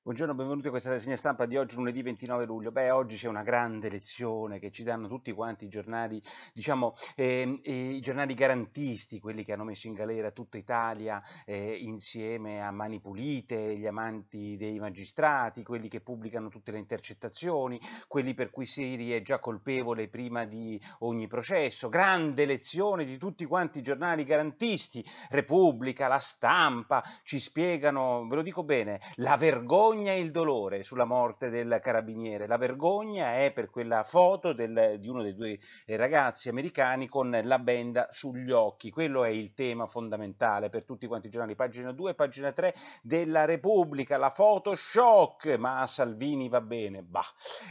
Buongiorno, benvenuti a questa rassegna stampa di oggi, lunedì 29 luglio. Beh, oggi c'è una grande lezione che ci danno tutti quanti i giornali, diciamo, eh, i giornali garantisti, quelli che hanno messo in galera tutta Italia eh, insieme a Mani Pulite, gli amanti dei magistrati, quelli che pubblicano tutte le intercettazioni, quelli per cui Siri è già colpevole prima di ogni processo. Grande lezione di tutti quanti i giornali garantisti, Repubblica, La Stampa, ci spiegano, ve lo dico bene, la vergogna vergogna e il dolore sulla morte del carabiniere. La vergogna è per quella foto del, di uno dei due ragazzi americani con la benda sugli occhi. Quello è il tema fondamentale per tutti quanti i giornali, pagina 2 e pagina 3 della Repubblica. La foto shock, ma a Salvini va bene. Bah.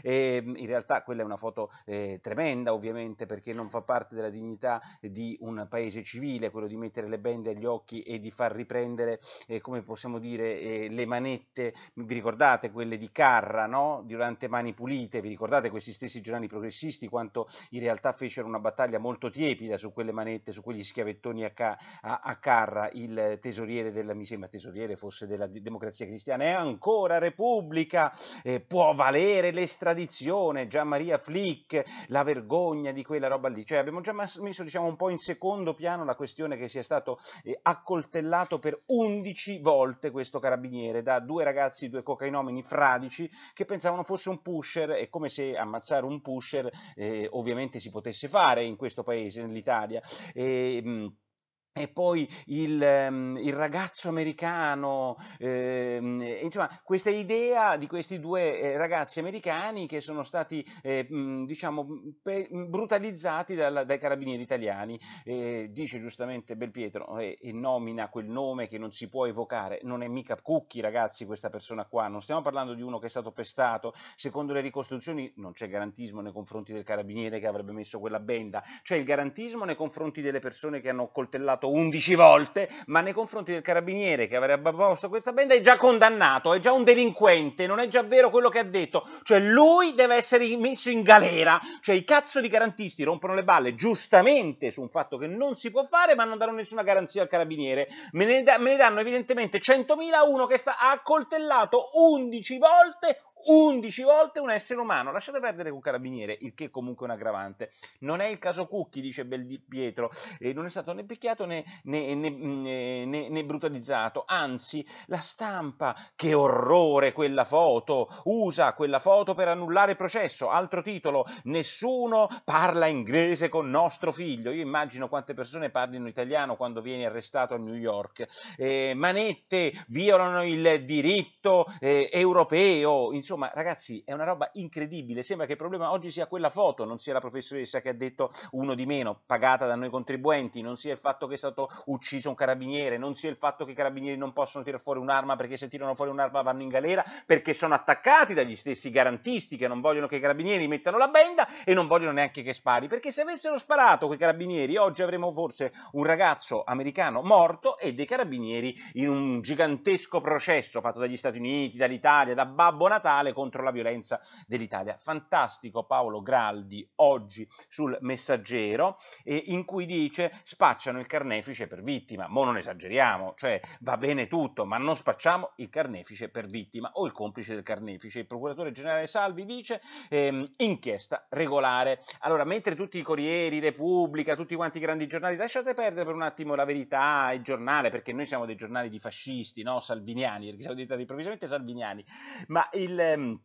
E, ehm, in realtà quella è una foto eh, tremenda, ovviamente, perché non fa parte della dignità di un paese civile, quello di mettere le bende agli occhi e di far riprendere, eh, come possiamo dire, eh, le manette vi ricordate quelle di Carra, no? durante Mani Pulite, vi ricordate questi stessi giornali progressisti quanto in realtà fecero una battaglia molto tiepida su quelle manette, su quegli schiavettoni a, ca a, a Carra, il tesoriere della, mi sembra tesoriere fosse della democrazia cristiana, è ancora Repubblica, eh, può valere l'estradizione, Gian Maria Flick, la vergogna di quella roba lì, cioè abbiamo già messo diciamo, un po' in secondo piano la questione che sia stato eh, accoltellato per 11 volte questo carabiniere, da due ragazzi, due due cocainomini fradici che pensavano fosse un pusher e come se ammazzare un pusher eh, ovviamente si potesse fare in questo paese, nell'Italia. E, ehm, mh, e poi il, ehm, il ragazzo americano, eh, insomma questa idea di questi due eh, ragazzi americani che sono stati eh, diciamo brutalizzati dal, dai carabinieri italiani, eh, dice giustamente Belpietro e, eh, e nomina quel nome che non si può evocare, non è mica Cucchi ragazzi questa persona qua, non stiamo parlando di uno che è stato pestato, secondo le ricostruzioni non c'è garantismo nei confronti del carabiniere che avrebbe messo quella benda, c'è il garantismo nei confronti delle persone che hanno coltellato fatto 11 volte, ma nei confronti del carabiniere che avrebbe proposto questa benda è già condannato, è già un delinquente, non è già vero quello che ha detto, cioè lui deve essere messo in galera, cioè i cazzo di garantisti rompono le balle giustamente su un fatto che non si può fare, ma non danno nessuna garanzia al carabiniere, me ne, da, me ne danno evidentemente 100.000 uno che sta, ha accoltellato 11 volte 11 volte un essere umano. Lasciate perdere con carabiniere, il che comunque è un aggravante. Non è il caso Cucchi, dice Bel di Pietro, eh, non è stato né picchiato né, né, né, né, brutalizzato. Anzi, la stampa, che orrore quella foto, usa quella foto per annullare il processo. Altro titolo, nessuno parla inglese con nostro figlio. Io immagino quante persone parlino italiano quando viene arrestato a New York. Eh, manette violano il diritto eh, europeo, insomma insomma ragazzi è una roba incredibile, sembra che il problema oggi sia quella foto, non sia la professoressa che ha detto uno di meno, pagata da noi contribuenti, non sia il fatto che è stato ucciso un carabiniere, non sia il fatto che i carabinieri non possono tirare fuori un'arma perché se tirano fuori un'arma vanno in galera, perché sono attaccati dagli stessi garantisti che non vogliono che i carabinieri mettano la benda e non vogliono neanche che spari, perché se avessero sparato quei carabinieri oggi avremmo forse un ragazzo americano morto e dei carabinieri in un gigantesco processo fatto dagli Stati Uniti, dall'Italia, da Babbo Natale, mondiale contro la violenza dell'Italia. Fantastico Paolo Graldi oggi sul Messaggero eh, in cui dice spacciano il carnefice per vittima, ma non esageriamo, cioè va bene tutto, ma non spacciamo il carnefice per vittima o il complice del carnefice. Il procuratore generale Salvi dice ehm, inchiesta regolare. Allora, mentre tutti i Corrieri, Repubblica, tutti quanti i grandi giornali, lasciate perdere per un attimo la verità, e il giornale, perché noi siamo dei giornali di fascisti, no? salviniani, perché siamo diventati improvvisamente salviniani, ma il, um,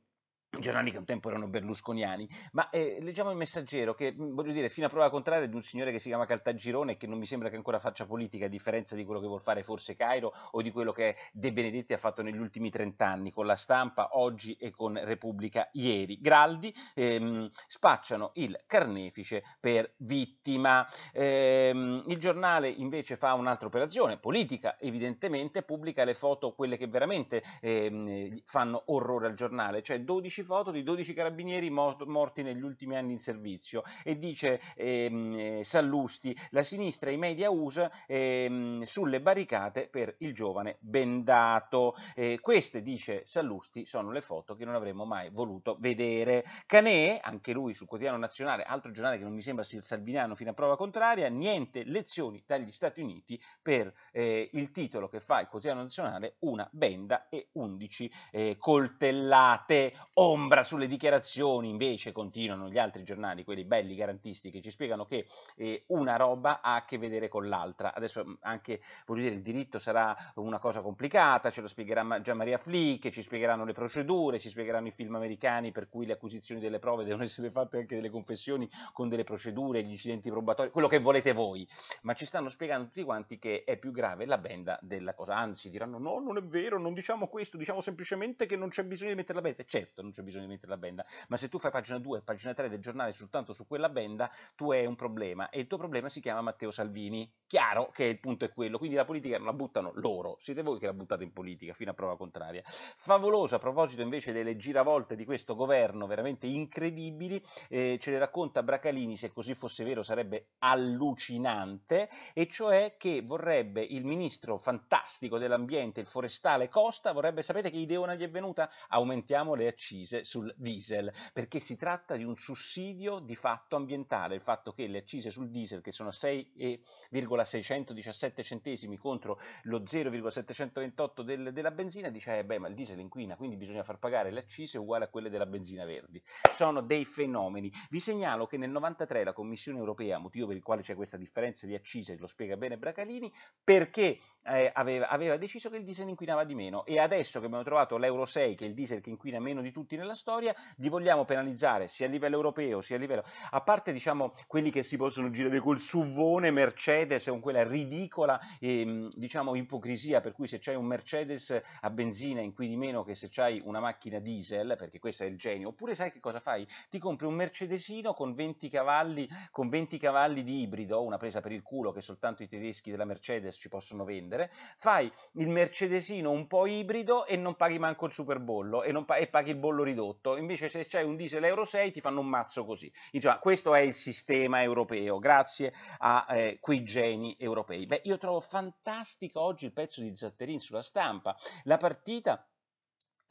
giornali che un tempo erano berlusconiani, ma eh, leggiamo il messaggero che, voglio dire, fino a prova contraria di un signore che si chiama Caltagirone e che non mi sembra che ancora faccia politica, a differenza di quello che vuol fare forse Cairo o di quello che De Benedetti ha fatto negli ultimi trent'anni con la stampa oggi e con Repubblica ieri. Graldi ehm, spacciano il carnefice per vittima. Ehm, il giornale invece fa un'altra operazione, politica evidentemente, pubblica le foto, quelle che veramente ehm, fanno orrore al giornale, cioè 12 12 foto di 12 carabinieri morti negli ultimi anni in servizio e dice ehm, eh, Sallusti, la sinistra e i media USA ehm, sulle barricate per il giovane bendato. Eh, queste, dice Sallusti, sono le foto che non avremmo mai voluto vedere. Canè, anche lui sul quotidiano nazionale, altro giornale che non mi sembra sia il Salviniano fino a prova contraria, niente lezioni dagli Stati Uniti per eh, il titolo che fa il quotidiano nazionale, una benda e 11 eh, coltellate. Oh, ombra sulle dichiarazioni, invece continuano gli altri giornali, quelli belli garantisti, che ci spiegano che eh, una roba ha a che vedere con l'altra. Adesso mm, anche, voglio dire, il diritto sarà una cosa complicata, ce lo spiegherà Gian Maria Flick, ci spiegheranno le procedure, ci spiegheranno i film americani per cui le acquisizioni delle prove devono essere fatte anche delle confessioni con delle procedure, gli incidenti probatori, quello che volete voi. Ma ci stanno spiegando tutti quanti che è più grave la benda della cosa. Anzi, diranno no, non è vero, non diciamo questo, diciamo semplicemente che non c'è bisogno di mettere la benda. Certo, non c'è c'è bisogno di mettere la benda, ma se tu fai pagina 2 e pagina 3 del giornale soltanto su quella benda, tu hai un problema e il tuo problema si chiama Matteo Salvini. Chiaro che il punto è quello, quindi la politica non la buttano loro, siete voi che la buttate in politica, fino a prova contraria. Favoloso a proposito invece delle giravolte di questo governo, veramente incredibili, eh, ce le racconta Bracalini, se così fosse vero sarebbe allucinante, e cioè che vorrebbe il ministro fantastico dell'ambiente, il forestale Costa, vorrebbe, sapete che ideona gli è venuta? Aumentiamo le accise accise sul diesel, perché si tratta di un sussidio di fatto ambientale, il fatto che le accise sul diesel, che sono 6,617 centesimi contro lo 0,728 del, della benzina, dice, eh beh, ma il diesel inquina, quindi bisogna far pagare le accise uguali a quelle della benzina verdi. Sono dei fenomeni. Vi segnalo che nel 93 la Commissione europea, motivo per il quale c'è questa differenza di accise, lo spiega bene Bracalini, perché eh, aveva, aveva deciso che il diesel inquinava di meno e adesso che abbiamo trovato l'Euro 6, che è il diesel che inquina meno di tutti, tutti nella storia, li vogliamo penalizzare sia a livello europeo sia a livello... a parte diciamo quelli che si possono girare col suvone Mercedes con quella ridicola ehm, diciamo ipocrisia per cui se c'hai un Mercedes a benzina in cui di meno che se c'hai una macchina diesel, perché questo è il genio, oppure sai che cosa fai? Ti compri un Mercedesino con 20 cavalli, con 20 cavalli di ibrido, una presa per il culo che soltanto i tedeschi della Mercedes ci possono vendere, fai il Mercedesino un po' ibrido e non paghi manco il superbollo e, non pa- e paghi il bollo cavolo ridotto, invece se c'è un diesel Euro 6 ti fanno un mazzo così. Insomma, questo è il sistema europeo, grazie a eh, quei geni europei. Beh, io trovo fantastico oggi il pezzo di Zatterin sulla stampa, la partita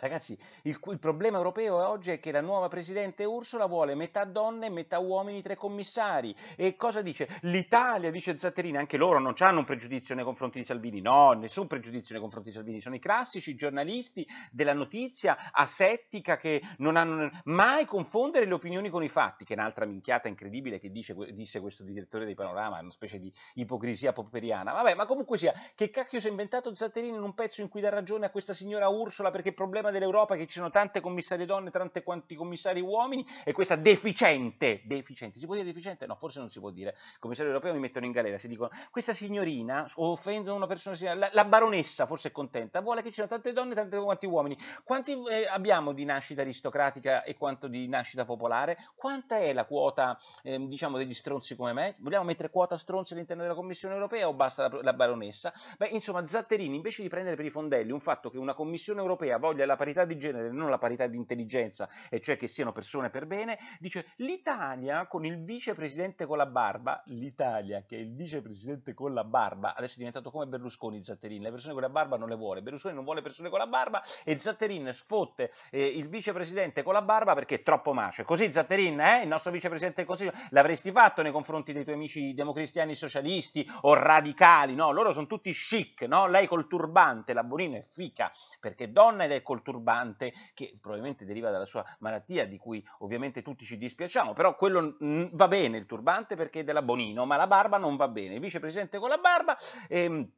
Ragazzi, il, il, problema europeo oggi è che la nuova presidente Ursula vuole metà donne e metà uomini tra i commissari. E cosa dice? L'Italia, dice Zatterini, anche loro non hanno un pregiudizio nei confronti di Salvini. No, nessun pregiudizio nei confronti di Salvini. Sono i classici giornalisti della notizia asettica che non hanno mai confondere le opinioni con i fatti, che è un'altra minchiata incredibile che dice, disse questo direttore di Panorama, una specie di ipocrisia popperiana. Vabbè, ma comunque sia, che cacchio si è inventato Zatterini in un pezzo in cui dà ragione a questa signora Ursula perché il problema dell'Europa che ci sono tante commissarie donne, tante quanti commissari uomini e questa deficiente, deficiente, si può dire deficiente? No, forse non si può dire, commissario europeo mi mettono in galera, si dicono questa signorina, offendono una persona, la, la baronessa forse è contenta, vuole che ci siano tante donne tante tanti quanti uomini. Quanti eh, abbiamo di nascita aristocratica e quanto di nascita popolare? Quanta è la quota, eh, diciamo, degli stronzi come me? Vogliamo mettere quota stronzi all'interno della Commissione europea o basta la, la baronessa? Beh, insomma, Zatterini invece di prendere per i fondelli un fatto che una Commissione europea voglia la parità di genere, non la parità di intelligenza, e cioè che siano persone per bene, dice l'Italia con il vicepresidente con la barba, l'Italia che è il vicepresidente con la barba, adesso è diventato come Berlusconi Zatterin, le persone con la barba non le vuole, Berlusconi non vuole persone con la barba e Zatterin sfotte eh, il vicepresidente con la barba perché è troppo macio. Così Zatterin, eh, il nostro vicepresidente del Consiglio, l'avresti fatto nei confronti dei tuoi amici democristiani socialisti o radicali, no? Loro sono tutti chic, no? Lei col turbante, la Bonino è fica perché donna ed è col turbante turbante che probabilmente deriva dalla sua malattia di cui ovviamente tutti ci dispiacciamo, però quello va bene il turbante perché è della Bonino, ma la barba non va bene. Il vicepresidente con la barba... Ehm,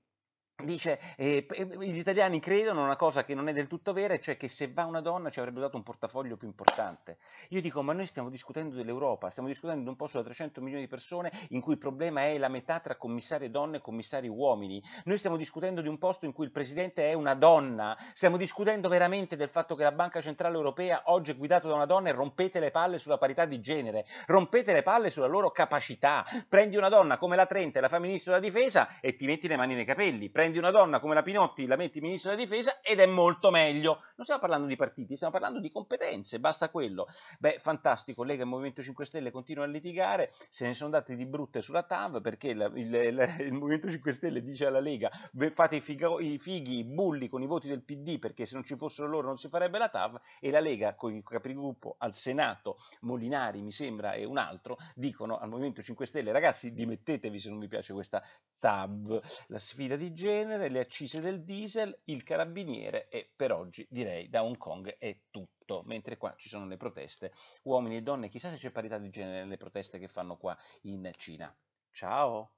Dice, eh, eh, gli italiani credono una cosa che non è del tutto vera, cioè che se va una donna ci avrebbe dato un portafoglio più importante. Io dico, ma noi stiamo discutendo dell'Europa, stiamo discutendo di un posto da 300 milioni di persone in cui il problema è la metà tra commissari donne e commissari uomini. Noi stiamo discutendo di un posto in cui il presidente è una donna, stiamo discutendo veramente del fatto che la Banca Centrale Europea oggi è guidata da una donna e rompete le palle sulla parità di genere, rompete le palle sulla loro capacità. Prendi una donna come la Trenta, la fai ministro della difesa e ti metti le mani nei capelli. Prendi prendi una donna come la Pinotti, la metti ministro della difesa ed è molto meglio. Non stiamo parlando di partiti, stiamo parlando di competenze, basta quello. Beh, fantastico, Lega e Movimento 5 Stelle continuano a litigare, se ne sono dati di brutte sulla TAV perché la, il, il, il, Movimento 5 Stelle dice alla Lega fate i, figo, i fighi, i bulli con i voti del PD perché se non ci fossero loro non si farebbe la TAV e la Lega con il capigruppo al Senato, Molinari mi sembra e un altro, dicono al Movimento 5 Stelle ragazzi dimettetevi se non vi piace questa TAV. La sfida di Geo genere, le accise del diesel, il carabiniere e per oggi direi da Hong Kong è tutto, mentre qua ci sono le proteste, uomini e donne, chissà se c'è parità di genere nelle proteste che fanno qua in Cina. Ciao!